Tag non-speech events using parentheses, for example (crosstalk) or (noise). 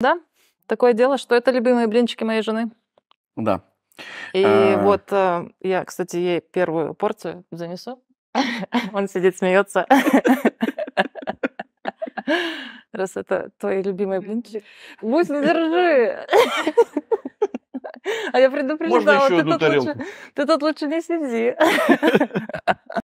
Да, такое дело, что это любимые блинчики моей жены. Да. И а... вот э, я, кстати, ей первую порцию занесу. (laughs) Он сидит, смеется. (laughs) Раз это твои любимые блинчики. Будь не держи. (laughs) А я предупреждала, ты тут, лучше, ты тут лучше не сиди.